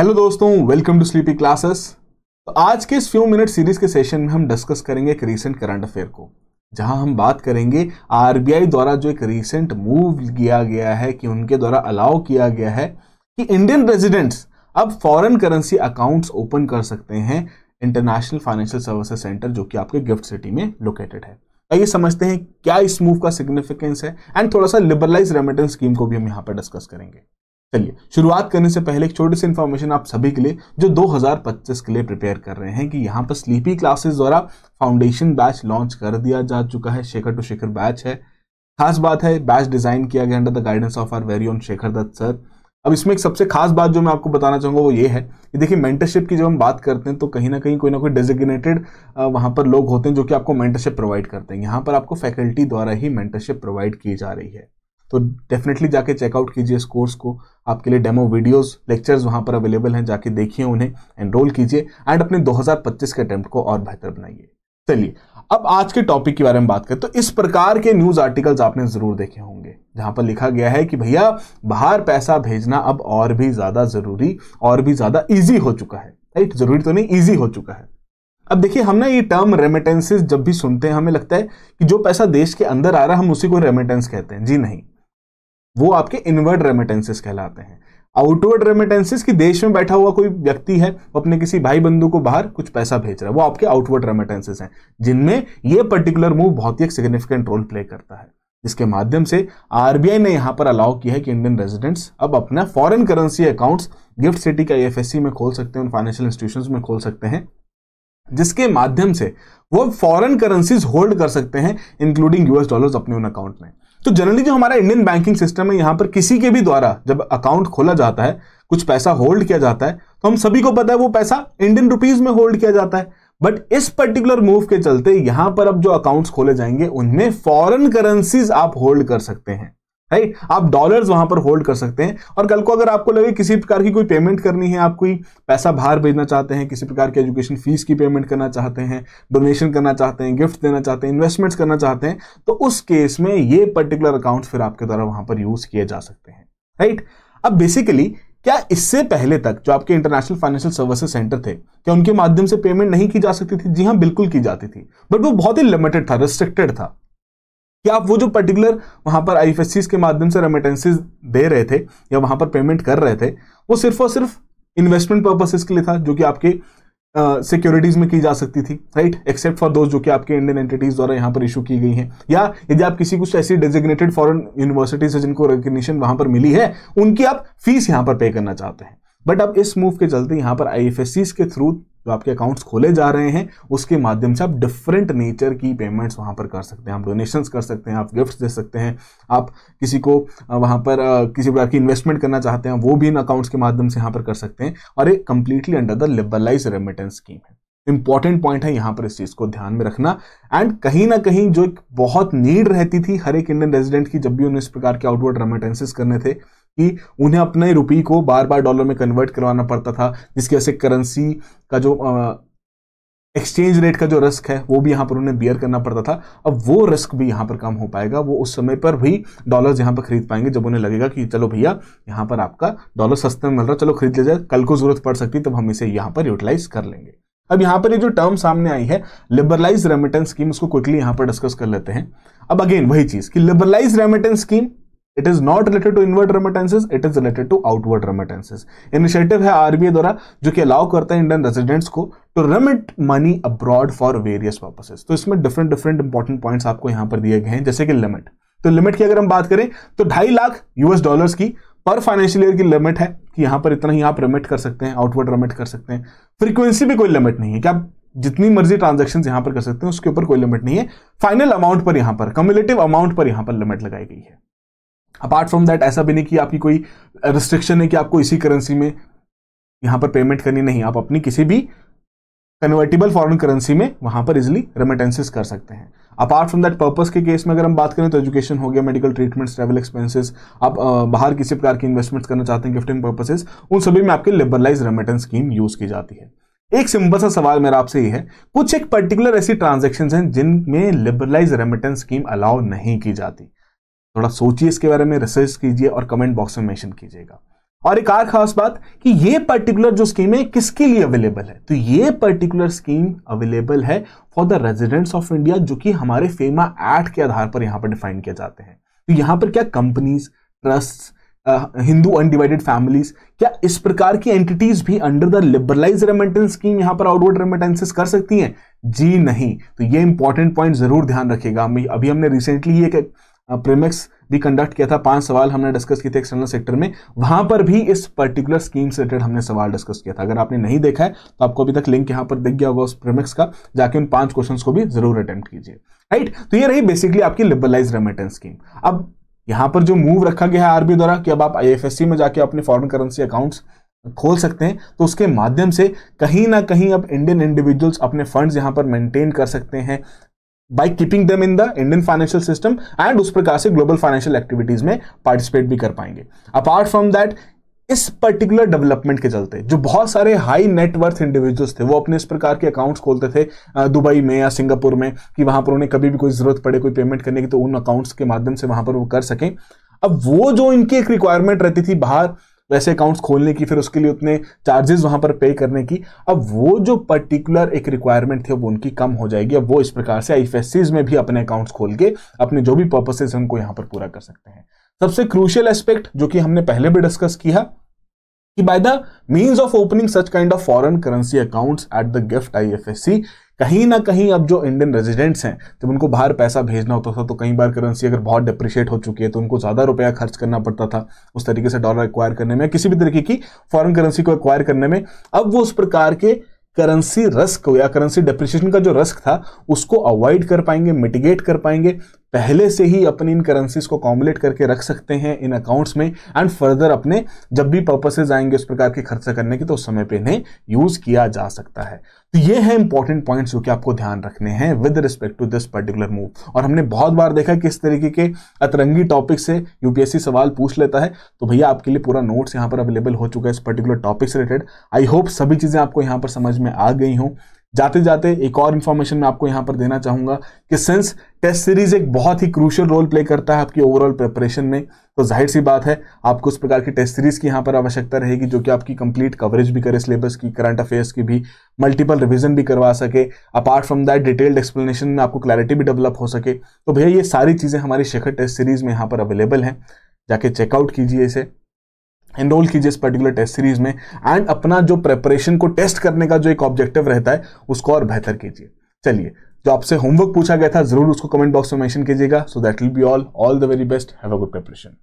hello दोस्तों welcome to sleepy classes तो आज के इस फ्यू मिनट सीरीज के सेशन में हम डिस्कस करेंगे एक रीसेंट करंट अफेयर को जहां हम बात करेंगे आरबीआई द्वारा जो एक रीसेंट मूव किया गया है कि उनके द्वारा अलाउ किया गया है कि इंडियन रेजिडेंट्स अब फॉरेन करेंसी अकाउंट्स ओपन कर सकते हैं इंटरनेशनल फाइनेंशियल सर्विसेज सेंटर जो कि आपके गिफ्ट सिटी में लोकेटेड है तो आइए समझते हैं क्या इस मूव का सिग्निफिकेंस है एंड थोड़ा सा लिबरलाइज रेमिटेंस स्कीम को भी हम यहाँ पर डिस्कस करेंगे चलिए शुरुआत करने से पहले एक छोटी सी इन्फॉर्मेशन आप सभी के लिए जो 2025 के लिए प्रिपेयर कर रहे हैं कि यहाँ पर स्लीपी क्लासेस द्वारा फाउंडेशन बैच लॉन्च कर दिया जा चुका है शेखर टू शेखर बैच है खास बात है बैच डिजाइन किया गया अंडर द गाइडेंस ऑफ आर वेरी ऑन शेखर दत्त सर अब इसमें एक सबसे खास बात जो मैं आपको बताना चाहूंगा वो ये है कि देखिए मेंटरशिप की जब हम बात करते हैं तो कहीं ना कहीं कोई ना कोई डेजिग्नेटेड वहां पर लोग होते हैं जो कि आपको मेंटरशिप प्रोवाइड करते हैं यहाँ पर आपको फैकल्टी द्वारा ही मेंटरशिप प्रोवाइड की जा रही है तो डेफिनेटली जाके चेकआउट कीजिए इस कोर्स को आपके लिए डेमो वीडियोस लेक्चर्स वहां पर अवेलेबल हैं जाके देखिए उन्हें एनरोल कीजिए एंड अपने 2025 के अटेम्प्ट को और बेहतर बनाइए चलिए अब आज के टॉपिक के बारे में बात करें तो इस प्रकार के न्यूज आर्टिकल्स आपने जरूर देखे होंगे जहां पर लिखा गया है कि भैया बाहर पैसा भेजना अब और भी ज्यादा जरूरी और भी ज्यादा ईजी हो चुका है राइट जरूरी तो नहीं ईजी हो चुका है अब देखिए हम ना ये टर्म रेमिटेंसेस जब भी सुनते हैं हमें लगता है कि जो पैसा देश के अंदर आ रहा है हम उसी को रेमिटेंस कहते हैं जी नहीं वो आपके इनवर्ड रेमिटेंसेस कहलाते हैं आउटवर्ड रेमिटेंसेस की देश में बैठा हुआ कोई व्यक्ति है वो अपने किसी भाई बंधु को बाहर कुछ पैसा भेज रहा है वो आपके आउटवर्ड रेमिटेंसेस हैं जिनमें ये पर्टिकुलर मूव बहुत ही एक सिग्निफिकेंट रोल प्ले करता है जिसके माध्यम से आरबीआई ने यहाँ पर अलाउ किया है कि इंडियन रेजिडेंट्स अब अपना foreign currency accounts gift city का ईएफएससी में खोल सकते हैं उन फाइनेंशियल इंस्टीट्यूशन में खोल सकते हैं जिसके माध्यम से वो फॉरेन करेंसीज होल्ड कर सकते हैं इंक्लूडिंग यूएस डॉलर्स अपने उन अकाउंट में तो जनरली जो हमारा इंडियन बैंकिंग सिस्टम है यहां पर किसी के भी द्वारा जब अकाउंट खोला जाता है कुछ पैसा होल्ड किया जाता है तो हम सभी को पता है वो पैसा इंडियन रुपीज में होल्ड किया जाता है बट इस पर्टिकुलर मूव के चलते यहां पर अब जो अकाउंट्स खोले जाएंगे उनमें फॉरेन करेंसीज आप होल्ड कर सकते हैं राइट आप डॉलर्स वहां पर होल्ड कर सकते हैं और कल को अगर आपको लगे किसी प्रकार की कोई पेमेंट करनी है आप कोई पैसा बाहर भेजना चाहते हैं किसी प्रकार की एजुकेशन फीस की पेमेंट करना चाहते हैं डोनेशन करना चाहते हैं गिफ्ट देना चाहते हैं इन्वेस्टमेंट्स करना चाहते हैं तो उस केस में ये पर्टिकुलर अकाउंट फिर आपके द्वारा वहां पर यूज किए जा सकते हैं राइट अब बेसिकली क्या इससे पहले तक जो आपके इंटरनेशनल फाइनेंशियल सर्विसेज सेंटर थे क्या उनके माध्यम से पेमेंट नहीं की जा सकती थी जी हाँ बिल्कुल की जाती थी बट वो बहुत ही लिमिटेड था रिस्ट्रिक्टेड था कि आप वो जो पर्टिकुलर वहाँ पर आई के माध्यम से रेमिटेंसेज दे रहे थे या वहाँ पर पेमेंट कर रहे थे वो सिर्फ और सिर्फ इन्वेस्टमेंट पर्पसेस के लिए था जो कि आपके सिक्योरिटीज़ uh, में की जा सकती थी राइट एक्सेप्ट फॉर दोस्त जो कि आपके इंडियन एंटिटीज़ द्वारा यहाँ पर इशू की गई हैं या यदि आप किसी कुछ ऐसी डेजिग्नेटेड फॉरेन यूनिवर्सिटीज है जिनको रिकग्निशन वहाँ पर मिली है उनकी आप फीस यहाँ पर पे करना चाहते हैं बट अब इस मूव के चलते यहाँ पर आई के थ्रू जो आपके अकाउंट्स खोले जा रहे हैं उसके माध्यम से आप डिफरेंट नेचर की पेमेंट्स वहां पर कर सकते हैं आप डोनेशंस कर सकते हैं आप गिफ्ट्स दे सकते हैं आप किसी को वहां पर किसी प्रकार की इन्वेस्टमेंट करना चाहते हैं वो भी इन अकाउंट्स के माध्यम से यहां पर कर सकते हैं और एक completely under the liberalize remittance scheme है इंपॉर्टेंट पॉइंट है यहां पर इस चीज़ को ध्यान में रखना एंड कहीं ना कहीं जो एक बहुत नीड रहती थी हर एक इंडियन रेजिडेंट की जब भी उन्हें इस प्रकार के आउटवर्ड रेमिटेंसेस करने थे कि उन्हें अपने रुपये को बार बार डॉलर में कन्वर्ट करवाना पड़ता था जिसकी वजह से करेंसी का जो एक्सचेंज रेट का जो रिस्क है वो भी यहाँ पर उन्हें बियर करना पड़ता था अब वो रिस्क भी यहाँ पर कम हो पाएगा वो उस समय पर भी डॉलर्स यहाँ पर खरीद पाएंगे जब उन्हें लगेगा कि चलो भैया यहाँ पर आपका डॉलर सस्ते में मिल रहा है चलो खरीद ले जाए कल को जरूरत पड़ सकती है तब हम इसे यहाँ पर यूटिलाइज कर लेंगे अब यहाँ पर ये जो टर्म सामने आई है लिबरलाइज रेमिटेंस स्कीम उसको क्विकली यहाँ पर डिस्कस कर लेते हैं अब अगेन वही चीज कि liberalize remittance scheme it is not related to inward remittances it is related to outward remittances initiative है आरबीआई द्वारा जो कि अलाउ करता है इंडियन रेजिडेंट्स को to remit money abroad for various purposes तो इसमें डिफरेंट डिफरेंट इंपॉर्टेंट पॉइंट्स आपको यहां पर दिए गए हैं जैसे कि लिमिट तो लिमिट की अगर हम बात करें तो ढाई लाख यूएस डॉलर की पर फाइनेंशियल ईयर की लिमिट है कि यहां पर इतना ही आप रेमिट कर सकते हैं आउटवर्ड रेमिट कर सकते हैं फ्रीक्वेंसी भी कोई लिमिट नहीं है क्या आप जितनी मर्जी ट्रांजेक्शन यहां पर कर सकते हैं उसके ऊपर कोई लिमिट नहीं है फाइनल अमाउंट पर यहां पर कम्युलेटिव अमाउंट पर यहां पर लिमिट लगाई गई है अपार्ट फ्रॉम दैट ऐसा भी नहीं कि आपकी कोई रिस्ट्रिक्शन है कि आपको इसी करेंसी में यहां पर पेमेंट करनी नहीं आप अपनी किसी भी कन्वर्टेबल फॉरेन करेंसी में वहां पर इजिली रेमिटेंसेस कर सकते हैं अपार्ट फ्रॉम दैट पर्पस के केस में अगर हम बात करें तो एजुकेशन हो गया मेडिकल ट्रीटमेंट्स ट्रेवल एक्सपेंसेस आप बाहर किसी प्रकार की इन्वेस्टमेंट्स करना चाहते हैं गिफ्टिंग पर्पसेस उन सभी में आपके लिबरलाइज रेमिटेंस स्कीम यूज़ की जाती है एक सिंपल सा सवाल मेरा आपसे ये है कुछ एक पर्टिकुलर ऐसी ट्रांजेक्शन हैं जिनमें लिबरलाइज रेमिटेंस स्कीम अलाउ नहीं की जाती थोड़ा सोचिए इसके बारे में रिसर्च कीजिए और कमेंट बॉक्स में मेंशन कीजिएगा और एक और खास बात कि ये पर्टिकुलर जो स्कीम है किसके लिए अवेलेबल है तो ये पर्टिकुलर स्कीम अवेलेबल है for the residents of India जो कि हमारे फेमा एक्ट के आधार पर यहाँ पर डिफाइन किया जाते हैं तो यहाँ पर क्या companies trust Hindu undivided families क्या इस प्रकार की एंटिटीज भी under the liberalize remittance scheme यहां पर आउटवर्ड रेमिटेंसेस कर सकती हैं जी नहीं तो ये इंपॉर्टेंट पॉइंट जरूर ध्यान रखिएगा अभी हमने रिसेंटली ये प्रेमिक्स भी कंडक्ट किया था पांच सवाल हमने डिस्कस किए थे एक्सटर्नल सेक्टर में वहां पर भी इस पर्टिकुलर स्कीम से रिलेटेड हमने सवाल डिस्कस किया था अगर आपने नहीं देखा है तो आपको अभी तक लिंक यहां पर दिख गया होगा उस प्रेमिक्स का जाके उन पांच क्वेश्चन को भी जरूर अटेम्प्ट कीजिए राइट तो ये रही बेसिकली आपकी लिबरलाइज रेमिटेंस स्कीम अब यहां पर जो मूव रखा गया है आरबी द्वारा कि अब आप आईएफएससी में जाके अपने फॉरेन करेंसी अकाउंट्स खोल सकते हैं तो उसके माध्यम से कहीं ना कहीं अब इंडियन इंडिविजुअल्स अपने फंड्स यहां पर मेंटेन कर सकते हैं by keeping them in the Indian financial system and उस प्रकार से ग्लोबल फाइनेंशियल एक्टिविटीज में पार्टिसिपेट भी कर पाएंगे अपार्ट फ्रॉम दैट इस पर्टिकुलर डेवलपमेंट के चलते जो बहुत सारे हाई नेटवर्थ इंडिविजुअल्स थे वो अपने इस प्रकार के अकाउंट्स खोलते थे दुबई में या सिंगापुर में कि वहां पर उन्हें कभी भी कोई जरूरत पड़े कोई पेमेंट करने की तो उन अकाउंट्स के माध्यम से वहां पर वो कर सकें अब वो जो इनकी एक रिक्वायरमेंट रहती थी बाहर वैसे अकाउंट्स खोलने की फिर उसके लिए उतने चार्जेस वहां पर पे करने की अब वो जो पर्टिकुलर एक रिक्वायरमेंट थी वो उनकी कम हो जाएगी अब वो इस प्रकार से आई में भी अपने अकाउंट्स खोल के अपने जो भी पर्पसेस हैं उनको यहां पर पूरा कर सकते हैं सबसे क्रूशियल एस्पेक्ट जो कि हमने पहले भी डिस्कस किया कि by the means of opening such kind of foreign currency accounts at the gift IFSC कहीं ना कहीं अब जो इंडियन रेजिडेंट्स हैं जब उनको बाहर पैसा भेजना होता था तो कई बार करेंसी अगर बहुत डिप्रिशिएट हो चुकी है तो उनको ज़्यादा रुपया खर्च करना पड़ता था उस तरीके से डॉलर एक्वायर करने में किसी भी तरीके की फॉरन करेंसी को एक्वायर करने में अब वो उस प्रकार के करेंसी रस्क या करेंसी डिप्रिशिएशन का जो रस्क था उसको अवॉइड कर पाएंगे मिटिगेट कर पाएंगे पहले से ही अपनी इन करेंसीज को कॉम्बलेट करके रख सकते हैं इन अकाउंट्स में एंड फर्दर अपने जब भी पर्पसेज आएंगे उस प्रकार के खर्चा करने के तो उस समय पे इन्हें यूज किया जा सकता है तो ये है इंपॉर्टेंट पॉइंट्स जो कि आपको ध्यान रखने हैं with respect to this particular move और हमने बहुत बार देखा किस तरीके के अतरंगी टॉपिक से यूपीएससी सवाल पूछ लेता है तो भैया आपके लिए पूरा नोट्स यहाँ पर अवेलेबल हो चुका है इस पर्टिकुलर टॉपिक से रिलेटेड आई होप सभी चीज़ें आपको यहाँ पर समझ में आ गई हों जाते जाते एक और इन्फॉर्मेशन मैं आपको यहाँ पर देना चाहूँगा कि सिंस टेस्ट सीरीज एक बहुत ही क्रूशल रोल प्ले करता है आपकी ओवरऑल प्रिपरेशन में तो जाहिर सी बात है आपको उस प्रकार की टेस्ट सीरीज की यहाँ पर आवश्यकता रहेगी जो कि आपकी कंप्लीट कवरेज भी करे सिलेबस की करंट अफेयर्स की भी मल्टीपल रिविजन भी करवा सके apart from that detailed explanation में आपको क्लैरिटी भी डेवलप हो सके तो भैया ये सारी चीज़ें हमारी शेखर टेस्ट सीरीज में यहाँ पर अवेलेबल हैं जाके चेकआउट कीजिए इसे एनरोल कीजिए इस पर्टिकुलर टेस्ट सीरीज में एंड अपना जो प्रेपरेशन को टेस्ट करने का जो एक ऑब्जेक्टिव रहता है उसको और बेहतर कीजिए चलिए जो आपसे होमवर्क पूछा गया था जरूर उसको कमेंट बॉक्स में मेंशन कीजिएगा so that will be all all the very best have a good preparation